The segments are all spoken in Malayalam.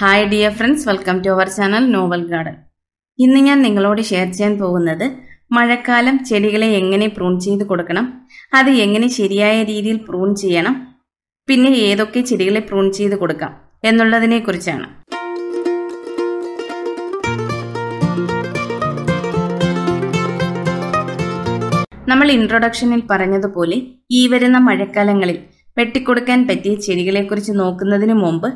hi dear friends welcome to our channel novel garden ഇന്ന് ഞാൻ നിങ്ങളോട് ഷെയർ ചെയ്യാൻ പോകുന്നത് മഴക്കാലം ചെടികളെ എങ്ങനെ പ്രൂൺ ചെയ്ത് കൊടുക്കണം അത് എങ്ങനെ ശരിയായ രീതിയിൽ പ്രൂൺ ചെയ്യണം പിന്നെ ഏതൊക്കെ ചെടികളെ പ്രൂൺ ചെയ്ത് കൊടുക്കാം എന്നുള്ളതിനെ കുറിച്ചാണ് നമ്മൾ ഇൻട്രൊഡക്ഷനിൽ പറഞ്ഞതുപോലെ ഈ വരുന്ന മഴക്കാലങ്ങളിൽ വെട്ടിക്കൊടുക്കാൻ പറ്റിയ ചെടികളെക്കുറിച്ച് നോക്കുന്നതിന് മുമ്പ്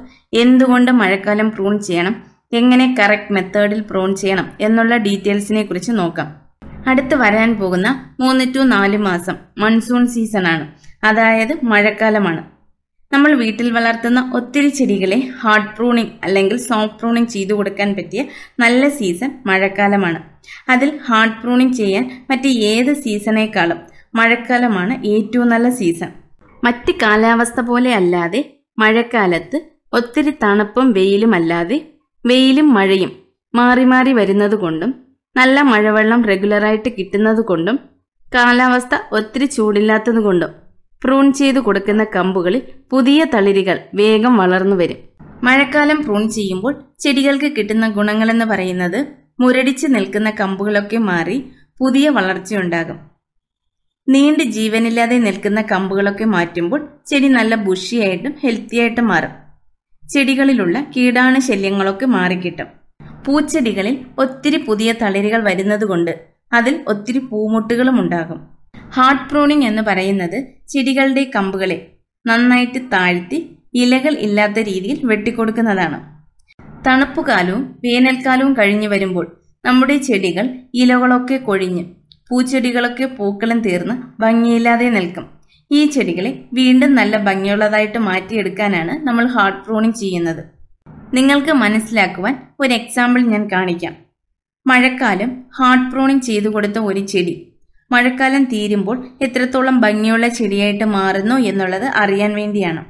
എന്തുകൊണ്ട് മഴക്കാലം പ്രൂൺ ചെയ്യണം എങ്ങനെ കറക്റ്റ് മെത്തേഡിൽ പ്രൂൺ ചെയ്യണം എന്നുള്ള ഡീറ്റെയിൽസിനെ കുറിച്ച് നോക്കാം അടുത്ത് വരാൻ പോകുന്ന മൂന്ന് ടു നാല് മാസം മൺസൂൺ സീസണാണ് അതായത് മഴക്കാലമാണ് നമ്മൾ വീട്ടിൽ വളർത്തുന്ന ഒത്തിരി ചെടികളെ ഹാർഡ് പ്രൂണിംഗ് അല്ലെങ്കിൽ സോഫ്റ്റ് പ്രൂണിംഗ് ചെയ്തു കൊടുക്കാൻ പറ്റിയ നല്ല സീസൺ മഴക്കാലമാണ് അതിൽ ഹാർഡ് പ്രൂണിംഗ് ചെയ്യാൻ മറ്റ് ഏത് സീസണേക്കാളും മഴക്കാലമാണ് ഏറ്റവും നല്ല സീസൺ മറ്റ് കാലാവസ്ഥ പോലെ അല്ലാതെ മഴക്കാലത്ത് ഒത്തിരി തണുപ്പും വെയിലും അല്ലാതെ വെയിലും മഴയും മാറി മാറി വരുന്നതുകൊണ്ടും നല്ല മഴവെള്ളം റെഗുലറായിട്ട് കിട്ടുന്നതുകൊണ്ടും കാലാവസ്ഥ ഒത്തിരി ചൂടില്ലാത്തതുകൊണ്ടും പ്രൂൺ ചെയ്തു കൊടുക്കുന്ന കമ്പുകളിൽ പുതിയ തളിരികൾ വേഗം വളർന്നു വരും മഴക്കാലം പ്രൂൺ ചെയ്യുമ്പോൾ ചെടികൾക്ക് കിട്ടുന്ന ഗുണങ്ങളെന്ന് പറയുന്നത് മുരടിച്ച് നിൽക്കുന്ന കമ്പുകളൊക്കെ മാറി പുതിയ വളർച്ചയുണ്ടാകും നീണ്ട ജീവനില്ലാതെ നിൽക്കുന്ന കമ്പുകളൊക്കെ മാറ്റുമ്പോൾ ചെടി നല്ല ബുഷിയായിട്ടും ഹെൽത്തിയായിട്ടും മാറും ചെടികളിലുള്ള കീടാണു ശല്യങ്ങളൊക്കെ മാറിക്കിട്ടും പൂച്ചെടികളിൽ ഒത്തിരി പുതിയ തളിരുകൾ വരുന്നതുകൊണ്ട് അതിൽ ഒത്തിരി പൂമുട്ടുകളും ഉണ്ടാകും ഹാർട്ട് പ്രൂണിംഗ് എന്ന് പറയുന്നത് ചെടികളുടെ കമ്പുകളെ നന്നായിട്ട് താഴ്ത്തി ഇലകൾ ഇല്ലാത്ത രീതിയിൽ വെട്ടിക്കൊടുക്കുന്നതാണ് തണുപ്പുകാലവും വേനൽക്കാലവും കഴിഞ്ഞു വരുമ്പോൾ നമ്മുടെ ചെടികൾ ഇലകളൊക്കെ കൊഴിഞ്ഞ് പൂച്ചെടികളൊക്കെ പൂക്കളും തീർന്ന് ഭംഗിയില്ലാതെ നിൽക്കും ഈ ചെടികളെ വീണ്ടും നല്ല ഭംഗിയുള്ളതായിട്ട് മാറ്റിയെടുക്കാനാണ് നമ്മൾ ഹാർട്ട് പ്രൂണിങ് ചെയ്യുന്നത് നിങ്ങൾക്ക് മനസ്സിലാക്കുവാൻ ഒരു എക്സാമ്പിൾ ഞാൻ കാണിക്കാം മഴക്കാലം ഹാർട്ട് പ്രൂണിങ് ചെയ്തു കൊടുത്ത ഒരു ചെടി മഴക്കാലം തീരുമ്പോൾ എത്രത്തോളം ഭംഗിയുള്ള ചെടിയായിട്ട് മാറുന്നു എന്നുള്ളത് അറിയാൻ വേണ്ടിയാണ്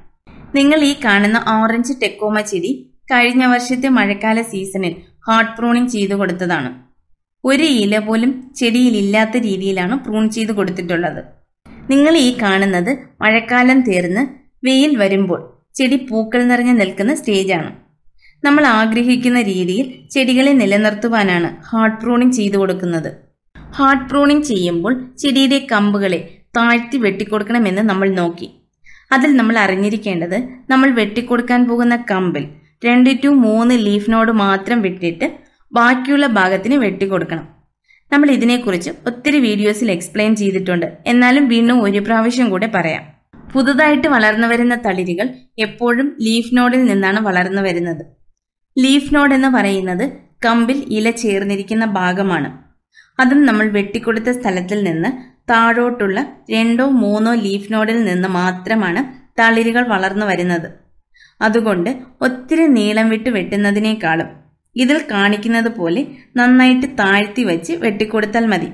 നിങ്ങൾ ഈ കാണുന്ന ഓറഞ്ച് ടെക്കോമ ചെടി കഴിഞ്ഞ വർഷത്തെ മഴക്കാല സീസണിൽ ഹാർട്ട് പ്രൂണിങ് ചെയ്തു കൊടുത്തതാണ് ഒരു ഇല പോലും ചെടിയിലില്ലാത്ത രീതിയിലാണ് പ്രൂൺ ചെയ്ത് കൊടുത്തിട്ടുള്ളത് നിങ്ങൾ ഈ കാണുന്നത് മഴക്കാലം തീർന്ന് വെയിൽ വരുമ്പോൾ ചെടി പൂക്കൾ നിറഞ്ഞു നിൽക്കുന്ന സ്റ്റേജാണ് നമ്മൾ ആഗ്രഹിക്കുന്ന രീതിയിൽ ചെടികളെ നിലനിർത്തുവാനാണ് ഹാർട്ട് പ്രൂണിംഗ് ചെയ്തു കൊടുക്കുന്നത് ഹാർട്ട് പ്രൂണിംഗ് ചെയ്യുമ്പോൾ ചെടിയുടെ കമ്പുകളെ താഴ്ത്തി വെട്ടിക്കൊടുക്കണമെന്ന് നമ്മൾ നോക്കി അതിൽ നമ്മൾ അറിഞ്ഞിരിക്കേണ്ടത് നമ്മൾ വെട്ടിക്കൊടുക്കാൻ പോകുന്ന കമ്പിൽ രണ്ട് ടു മൂന്ന് ലീഫിനോട് മാത്രം വിട്ടിട്ട് ബാക്കിയുള്ള ഭാഗത്തിന് വെട്ടിക്കൊടുക്കണം നമ്മൾ ഇതിനെക്കുറിച്ച് ഒത്തിരി വീഡിയോസിൽ എക്സ്പ്ലെയിൻ ചെയ്തിട്ടുണ്ട് എന്നാലും വീണ്ടും ഒരു പ്രാവശ്യം കൂടെ പറയാം പുതുതായിട്ട് വളർന്നു വരുന്ന തളിരുകൾ എപ്പോഴും ലീഫ് നോഡിൽ നിന്നാണ് വളർന്നു വരുന്നത് ലീഫ് നോഡ് എന്ന് പറയുന്നത് കമ്പിൽ ഇല ചേർന്നിരിക്കുന്ന ഭാഗമാണ് അതും നമ്മൾ വെട്ടിക്കൊടുത്ത സ്ഥലത്തിൽ നിന്ന് താഴോട്ടുള്ള രണ്ടോ മൂന്നോ ലീഫ് നോഡിൽ നിന്ന് മാത്രമാണ് തളിരുകൾ വളർന്നു വരുന്നത് അതുകൊണ്ട് ഒത്തിരി നീളം വിട്ട് വെട്ടുന്നതിനേക്കാളും ഇതിൽ കാണിക്കുന്നത് പോലെ നന്നായിട്ട് താഴ്ത്തി വെച്ച് വെട്ടിക്കൊടുത്താൽ മതി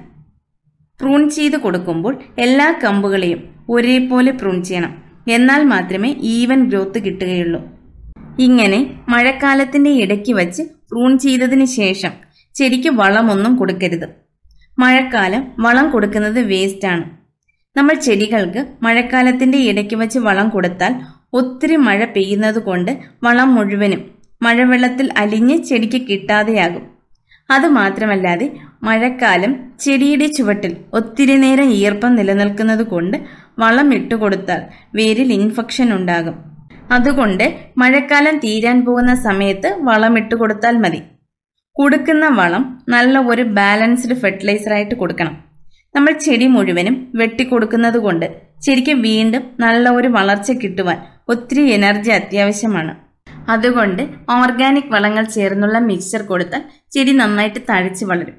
പ്രൂൺ ചെയ്ത് കൊടുക്കുമ്പോൾ എല്ലാ കമ്പുകളെയും ഒരേപോലെ പ്രൂൺ ചെയ്യണം എന്നാൽ മാത്രമേ ഈവൻ ഗ്രോത്ത് കിട്ടുകയുള്ളൂ ഇങ്ങനെ മഴക്കാലത്തിന്റെ ഇടയ്ക്ക് വച്ച് പ്രൂൺ ചെയ്തതിന് ശേഷം ചെടിക്ക് വളമൊന്നും കൊടുക്കരുത് മഴക്കാലം വളം കൊടുക്കുന്നത് വേസ്റ്റാണ് നമ്മൾ ചെടികൾക്ക് മഴക്കാലത്തിന്റെ ഇടയ്ക്ക് വച്ച് വളം കൊടുത്താൽ ഒത്തിരി മഴ പെയ്യുന്നത് കൊണ്ട് വളം മുഴുവനും മഴവെള്ളത്തിൽ അലിഞ്ഞ് ചെടിക്ക് കിട്ടാതെയാകും അതുമാത്രമല്ലാതെ മഴക്കാലം ചെടിയുടെ ചുവട്ടിൽ ഒത്തിരി നേരം ഈർപ്പം നിലനിൽക്കുന്നത് കൊണ്ട് വളം ഇട്ടുകൊടുത്താൽ വേരിൽ ഇൻഫെക്ഷൻ ഉണ്ടാകും അതുകൊണ്ട് മഴക്കാലം തീരാൻ പോകുന്ന സമയത്ത് വളം ഇട്ടുകൊടുത്താൽ മതി കൊടുക്കുന്ന വളം നല്ല ഒരു ബാലൻസ്ഡ് ഫെർട്ടിലൈസറായിട്ട് കൊടുക്കണം നമ്മൾ ചെടി മുഴുവനും വെട്ടിക്കൊടുക്കുന്നത് കൊണ്ട് ചെടിക്ക് വീണ്ടും നല്ല ഒരു വളർച്ച കിട്ടുവാൻ ഒത്തിരി എനർജി അത്യാവശ്യമാണ് അതുകൊണ്ട് ഓർഗാനിക് വളങ്ങൾ ചേർന്നുള്ള മിക്സ്ചർ കൊടുത്താൽ ചെടി നന്നായിട്ട് തഴച്ച് വളരും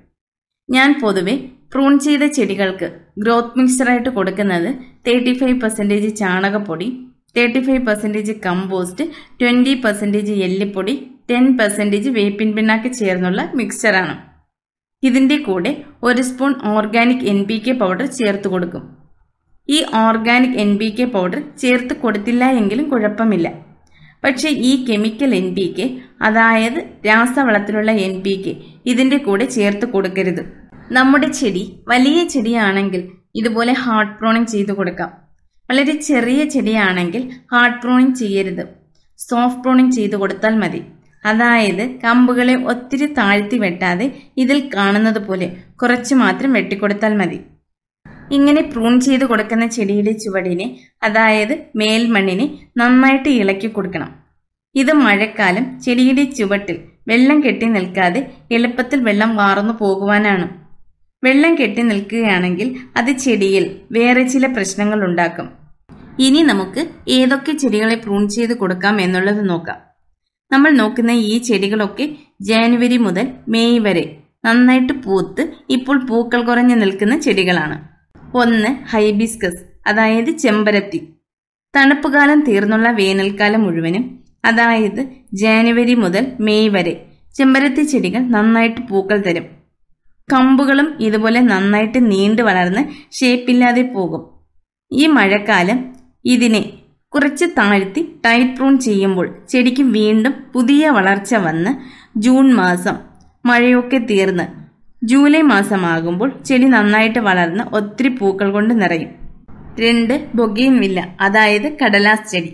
ഞാൻ പൊതുവെ പ്രൂൺ ചെയ്ത ചെടികൾക്ക് ഗ്രോത്ത് മിക്സ്ചറായിട്ട് കൊടുക്കുന്നത് തേർട്ടി ഫൈവ് പെർസെൻറ്റേജ് ചാണകപ്പൊടി thirty five percentage compost twenty percentage എല്ലിപ്പൊടി ടെൻ പെർസെൻറ്റേജ് വേപ്പിൻ പിണ്ണാക്ക് ചേർന്നുള്ള മിക്സ്ചറാണ് ഇതിൻ്റെ കൂടെ ഒരു spoon organic N P K powder ചേർത്ത് കൊടുക്കും ഈ organic N P K powder ചേർത്ത് കൊടുത്തില്ല എങ്കിലും കുഴപ്പമില്ല പക്ഷേ ഈ കെമിക്കൽ എൻ പി കെ അതായത് രാസവളത്തിലുള്ള എൻ പി കെ ഇതിൻ്റെ കൂടെ ചേർത്ത് കൊടുക്കരുത് നമ്മുടെ ചെടി വലിയ ചെടിയാണെങ്കിൽ ഇതുപോലെ ഹാർഡ് പ്രോണിങ് ചെയ്ത് കൊടുക്കാം വളരെ ചെറിയ ചെടിയാണെങ്കിൽ ഹാർഡ് പ്രോണിങ് ചെയ്യരുത് സോഫ്റ്റ് പ്രോണിങ് ചെയ്ത് കൊടുത്താൽ മതി അതായത് കമ്പുകളെ ഒത്തിരി താഴ്ത്തി വെട്ടാതെ ഇതിൽ കാണുന്നത് പോലെ കുറച്ച് മാത്രം വെട്ടിക്കൊടുത്താൽ മതി ഇങ്ങനെ പ്രൂൺ ചെയ്ത് കൊടുക്കുന്ന ചെടിയുടെ ചുവടിനെ അതായത് മേൽമണ്ണിനെ നന്നായിട്ട് ഇളക്കി കൊടുക്കണം ഇത് മഴക്കാലം ചെടിയുടെ ചുവട്ടിൽ വെള്ളം കെട്ടി നിൽക്കാതെ എളുപ്പത്തിൽ വെള്ളം വാർന്നു പോകുവാനാണ് വെള്ളം കെട്ടി നിൽക്കുകയാണെങ്കിൽ അത് ചെടിയിൽ വേറെ ചില പ്രശ്നങ്ങൾ ഉണ്ടാക്കും ഇനി നമുക്ക് ഏതൊക്കെ ചെടികളെ പ്രൂൺ ചെയ്ത് കൊടുക്കാം എന്നുള്ളത് നോക്കാം നമ്മൾ നോക്കുന്ന ഈ ചെടികളൊക്കെ ജാനുവരി മുതൽ മെയ് വരെ നന്നായിട്ട് പൂത്ത് ഇപ്പോൾ പൂക്കൾ കുറഞ്ഞു നിൽക്കുന്ന ചെടികളാണ് ഒന്ന് ഹൈബിസ്കസ് അതായത് ചെമ്പരത്തി തണുപ്പുകാലം തീർന്നുള്ള വേനൽക്കാലം മുഴുവനും അതായത് ജാനുവരി മുതൽ മെയ് വരെ ചെമ്പരത്തി ചെടികൾ നന്നായിട്ട് പൂക്കൾ തരും കമ്പുകളും ഇതുപോലെ നന്നായിട്ട് നീണ്ടു വളർന്ന് ഷേപ്പില്ലാതെ പോകും ഈ മഴക്കാലം ഇതിനെ കുറച്ച് താഴ്ത്തി ടൈറ്റ് പ്രൂൺ ചെയ്യുമ്പോൾ ചെടിക്ക് വീണ്ടും പുതിയ വളർച്ച വന്ന് ജൂൺ മാസം മഴയൊക്കെ തീർന്ന് ജൂലൈ മാസമാകുമ്പോൾ ചെടി നന്നായിട്ട് വളർന്ന് ഒത്തിരി പൂക്കൾ കൊണ്ട് നിറയും രണ്ട് ബൊഗെയിൻവില്ല അതായത് കടലാസ് ചെടി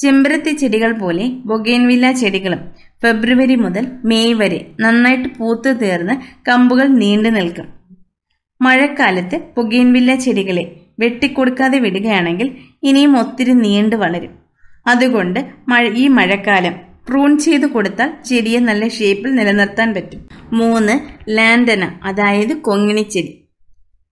ചെമ്പരത്തി ചെടികൾ പോലെ ബൊഗെയിൻവില്ല ചെടികളും ഫെബ്രുവരി മുതൽ മെയ് വരെ നന്നായിട്ട് പൂത്ത് തീർന്ന് കമ്പുകൾ നീണ്ടു നിൽക്കും മഴക്കാലത്ത് ബൊഗെയിൻവില്ല ചെടികളെ വെട്ടിക്കൊടുക്കാതെ വിടുകയാണെങ്കിൽ ഇനിയും ഒത്തിരി നീണ്ടു വളരും അതുകൊണ്ട് ഈ മഴക്കാലം പ്രൂൺ ചെയ്ത് കൊടുത്താൽ ചെടിയെ നല്ല ഷേപ്പിൽ നിലനിർത്താൻ പറ്റും മൂന്ന് ലാൻഡന അതായത് കൊങ്ങിണിച്ചെടി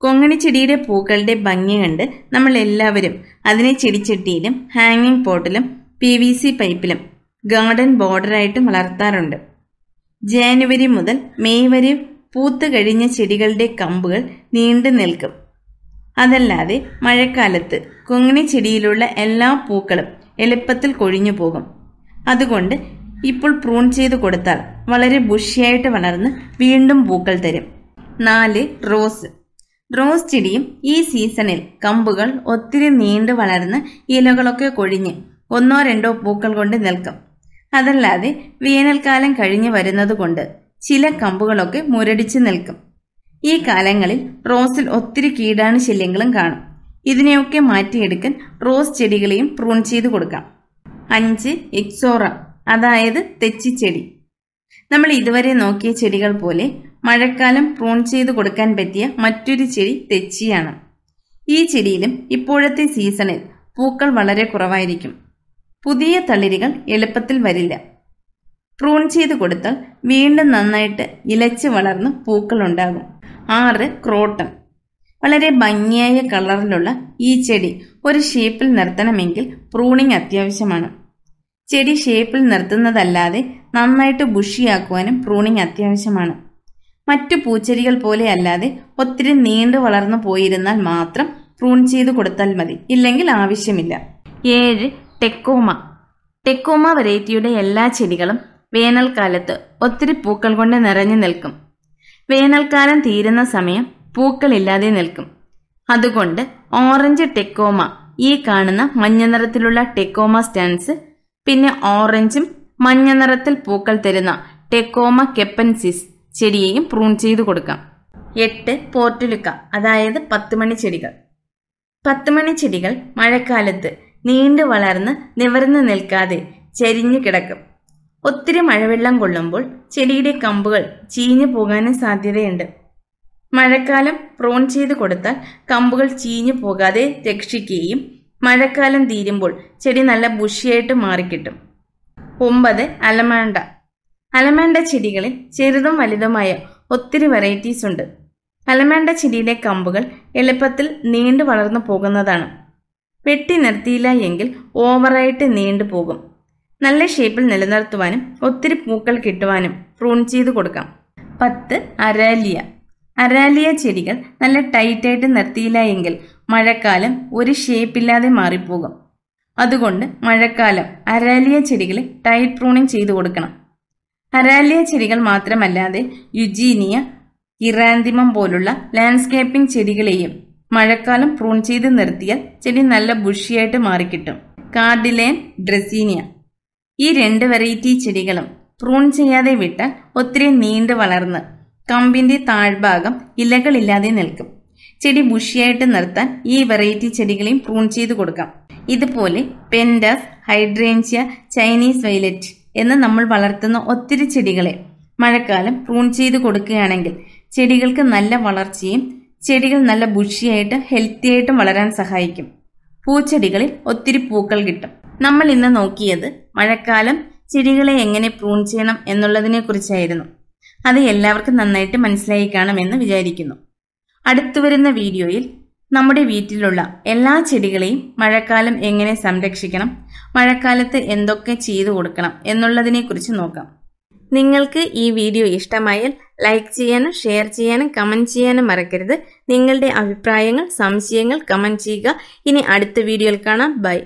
കൊങ്ങിണിച്ചെടിയുടെ പൂക്കളുടെ ഭംഗി കണ്ട് നമ്മൾ എല്ലാവരും അതിനെ ചെടിച്ചട്ടിയിലും ഹാങ്ങിങ് പോട്ടിലും പി വി സി പൈപ്പിലും ഗാർഡൻ ബോർഡറായിട്ടും വളർത്താറുണ്ട് ജാനുവരി മുതൽ മെയ് വരെ പൂത്ത് കഴിഞ്ഞ ചെടികളുടെ കമ്പുകൾ നീണ്ടു നിൽക്കും അതല്ലാതെ മഴക്കാലത്ത് കൊങ്ങിണി ചെടിയിലുള്ള എല്ലാ പൂക്കളും എളുപ്പത്തിൽ കൊഴിഞ്ഞു പോകും അതുകൊണ്ട് ഇപ്പോൾ പ്രൂൺ ചെയ്ത് കൊടുത്താൽ വളരെ ബുഷിയായിട്ട് വളർന്ന് വീണ്ടും പൂക്കൾ തരും നാല് റോസ് റോസ് ചെടിയും ഈ സീസണിൽ കമ്പുകൾ ഒത്തിരി നീണ്ടു വളർന്ന് ഇലകളൊക്കെ കൊഴിഞ്ഞ് ഒന്നോ രണ്ടോ പൂക്കൾ കൊണ്ട് നിൽക്കും അതല്ലാതെ വേനൽക്കാലം കഴിഞ്ഞു കൊണ്ട് ചില കമ്പുകളൊക്കെ മുരടിച്ച് നിൽക്കും ഈ കാലങ്ങളിൽ റോസിൽ ഒത്തിരി കീടാണു ശല്യങ്ങളും കാണും ഇതിനെയൊക്കെ മാറ്റിയെടുക്കാൻ റോസ് ചെടികളെയും പ്രൂൺ ചെയ്ത് കൊടുക്കാം അഞ്ച് എക്സോറ അതായത് തെച്ചിച്ചെടി നമ്മൾ ഇതുവരെ നോക്കിയ ചെടികൾ പോലെ മഴക്കാലം പ്രൂൺ ചെയ്ത് കൊടുക്കാൻ പറ്റിയ മറ്റൊരു ചെടി തെച്ചിയാണ് ഈ ചെടിയിലും ഇപ്പോഴത്തെ സീസണിൽ പൂക്കൾ വളരെ കുറവായിരിക്കും പുതിയ തളിരുകൾ എളുപ്പത്തിൽ വരില്ല പ്രൂൺ ചെയ്ത് കൊടുത്താൽ വീണ്ടും നന്നായിട്ട് ഇലച്ച് വളർന്ന് ഉണ്ടാകും ആറ് ക്രോട്ടൺ വളരെ ഭംഗിയായ കളറിലുള്ള ഈ ചെടി ഒരു ഷേപ്പിൽ നിർത്തണമെങ്കിൽ പ്രൂണിംഗ് അത്യാവശ്യമാണ് ചെടി ഷേപ്പിൽ നിർത്തുന്നതല്ലാതെ നന്നായിട്ട് ബുഷിയാക്കുവാനും പ്രൂണിംഗ് അത്യാവശ്യമാണ് മറ്റു പൂച്ചെടികൾ പോലെ അല്ലാതെ ഒത്തിരി നീണ്ടു വളർന്നു പോയിരുന്നാൽ മാത്രം പ്രൂൺ ചെയ്ത് കൊടുത്താൽ മതി ഇല്ലെങ്കിൽ ആവശ്യമില്ല ഏഴ് ടെക്കോമ ടെക്കോമ വെറൈറ്റിയുടെ എല്ലാ ചെടികളും വേനൽക്കാലത്ത് ഒത്തിരി പൂക്കൾ കൊണ്ട് നിറഞ്ഞു നിൽക്കും വേനൽക്കാലം തീരുന്ന സമയം പൂക്കളില്ലാതെ നിൽക്കും അതുകൊണ്ട് ഓറഞ്ച് ടെക്കോമ ഈ കാണുന്ന മഞ്ഞ നിറത്തിലുള്ള ടെക്കോമ സ്റ്റാൻസ് പിന്നെ ഓറഞ്ചും മഞ്ഞ നിറത്തിൽ പൂക്കൾ തരുന്ന ടെക്കോമ കെപ്പൻസിസ് ചെടിയെയും പ്രൂൺ ചെയ്തു കൊടുക്കാം എട്ട് പോർട്ടുലുക്ക അതായത് പത്തുമണി ചെടികൾ പത്തുമണി ചെടികൾ മഴക്കാലത്ത് നീണ്ടു വളർന്ന് നിവർന്ന് നിൽക്കാതെ ചരിഞ്ഞു കിടക്കും ഒത്തിരി മഴവെള്ളം കൊള്ളുമ്പോൾ ചെടിയുടെ കമ്പുകൾ ചീഞ്ഞു പോകാനും സാധ്യതയുണ്ട് മഴക്കാലം പ്രോൺ ചെയ്ത് കൊടുത്താൽ കമ്പുകൾ ചീഞ്ഞു പോകാതെ രക്ഷിക്കുകയും മഴക്കാലം തീരുമ്പോൾ ചെടി നല്ല ബുഷിയായിട്ട് മാറിക്കിട്ടും ഒമ്പത് അലമാണ്ട അലമാണ്ട ചെടികളിൽ ചെറുതും വലുതുമായ ഒത്തിരി വെറൈറ്റീസ് ഉണ്ട് അലമാണ്ട ചെടിയിലെ കമ്പുകൾ എളുപ്പത്തിൽ നീണ്ടു വളർന്നു പോകുന്നതാണ് വെട്ടി നിർത്തിയില്ല എങ്കിൽ ഓവറായിട്ട് നീണ്ടു പോകും നല്ല ഷേപ്പിൽ നിലനിർത്തുവാനും ഒത്തിരി പൂക്കൾ കിട്ടുവാനും പ്രൂൺ ചെയ്ത് കൊടുക്കാം പത്ത് അരാലിയ അരാലിയ ചെടികൾ നല്ല ടൈറ്റായിട്ട് നിർത്തിയില്ല എങ്കിൽ മഴക്കാലം ഒരു ഷേപ്പില്ലാതെ മാറിപ്പോകും അതുകൊണ്ട് മഴക്കാലം അരാലിയ ചെടികളെ ടൈറ്റ് പ്രൂണിങ് ചെയ്തു കൊടുക്കണം അരാലിയ ചെടികൾ മാത്രമല്ലാതെ യുജീനിയ ഇറാന്തിമം പോലുള്ള ലാൻഡ്സ്കേപ്പിംഗ് ചെടികളെയും മഴക്കാലം പ്രൂൺ ചെയ്ത് നിർത്തിയാൽ ചെടി നല്ല ബുഷിയായിട്ട് മാറിക്കിട്ടും കാർഡിലേൻ ഡ്രസീനിയ ഈ രണ്ട് വെറൈറ്റി ചെടികളും പ്രൂൺ ചെയ്യാതെ വിട്ടാൽ ഒത്തിരി നീണ്ടു വളർന്ന് കമ്പിന്റെ താഴ്ഭാഗം ഇലകളില്ലാതെ നിൽക്കും ചെടി ബുഷിയായിട്ട് നിർത്താൻ ഈ വെറൈറ്റി ചെടികളെയും പ്രൂൺ ചെയ്ത് കൊടുക്കാം ഇതുപോലെ പെൻഡസ് ഹൈഡ്രേഞ്ചിയ ചൈനീസ് വൈലറ്റ് എന്ന് നമ്മൾ വളർത്തുന്ന ഒത്തിരി ചെടികളെ മഴക്കാലം പ്രൂൺ ചെയ്ത് കൊടുക്കുകയാണെങ്കിൽ ചെടികൾക്ക് നല്ല വളർച്ചയും ചെടികൾ നല്ല ബുഷിയായിട്ട് ഹെൽത്തിയായിട്ടും വളരാൻ സഹായിക്കും പൂച്ചെടികളിൽ ഒത്തിരി പൂക്കൾ കിട്ടും നമ്മൾ ഇന്ന് നോക്കിയത് മഴക്കാലം ചെടികളെ എങ്ങനെ പ്രൂൺ ചെയ്യണം എന്നുള്ളതിനെ കുറിച്ചായിരുന്നു അത് എല്ലാവർക്കും നന്നായിട്ട് മനസ്സിലായി കാണുമെന്ന് വിചാരിക്കുന്നു അടുത്തു വരുന്ന വീഡിയോയിൽ നമ്മുടെ വീട്ടിലുള്ള എല്ലാ ചെടികളെയും മഴക്കാലം എങ്ങനെ സംരക്ഷിക്കണം മഴക്കാലത്ത് എന്തൊക്കെ ചെയ്തു കൊടുക്കണം എന്നുള്ളതിനെക്കുറിച്ച് നോക്കാം നിങ്ങൾക്ക് ഈ വീഡിയോ ഇഷ്ടമായാൽ ലൈക്ക് ചെയ്യാനും ഷെയർ ചെയ്യാനും കമൻറ്റ് ചെയ്യാനും മറക്കരുത് നിങ്ങളുടെ അഭിപ്രായങ്ങൾ സംശയങ്ങൾ കമൻറ്റ് ചെയ്യുക ഇനി അടുത്ത വീഡിയോയിൽ കാണാം ബൈ